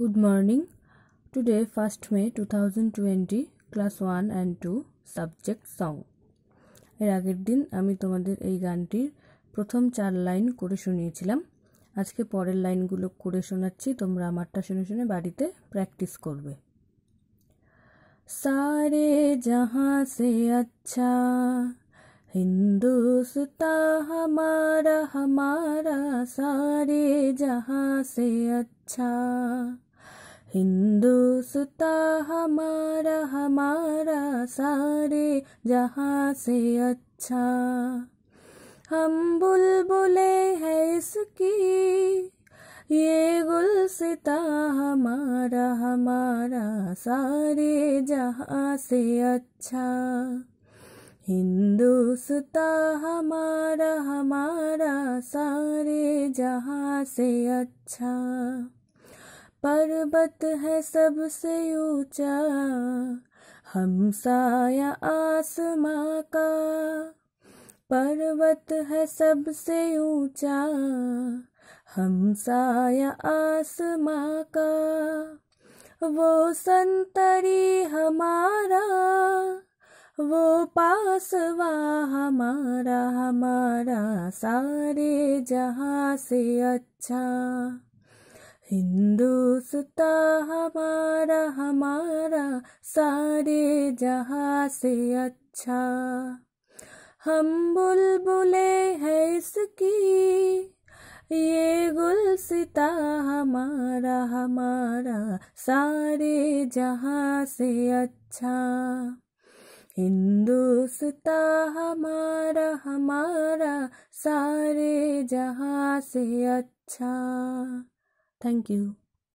Good morning today first May two thousand twenty class one and two subject song এর আগের দিন আমি তোমাদের এই গানটির প্রথম চার লাইন করে শুনিয়েছিলাম আজকে পরের লাইনগুলো করে শোনাচ্ছি তোমরা আমারটা শুনে শুনে বাড়িতে প্র্যাকটিস করবে সারে জাহাঁ সে আচ্ছা হিন্দুস্তা हमारा हमारा সারে जहाँ সে আচ্ছা हिंदुस्ता हमारा हमारा सारे जहाँ से अच्छा हम बुलबुले हैं इसकी ये गुलसिता हमारा हमारा सारे जहाँ से अच्छा हिंदुस्ता हमारा हमारा सारे जहाँ से अच्छा पर्वत है सबसे ऊंचा साया आसमां का पर्वत है सबसे ऊंचा हमसाया आसमां का वो संतरी हमारा वो पासवा हमारा हमारा सारे जहाँ से अच्छा हिंदुस्ता हमारा हमारा सारे जहाँ से अच्छा हम बुलबुले हैं इसकी ये गुलसिता हमारा हमारा सारे जहाँ से अच्छा हिंदुस्ता हमारा हमारा सारे जहाँ से अच्छा Thank you.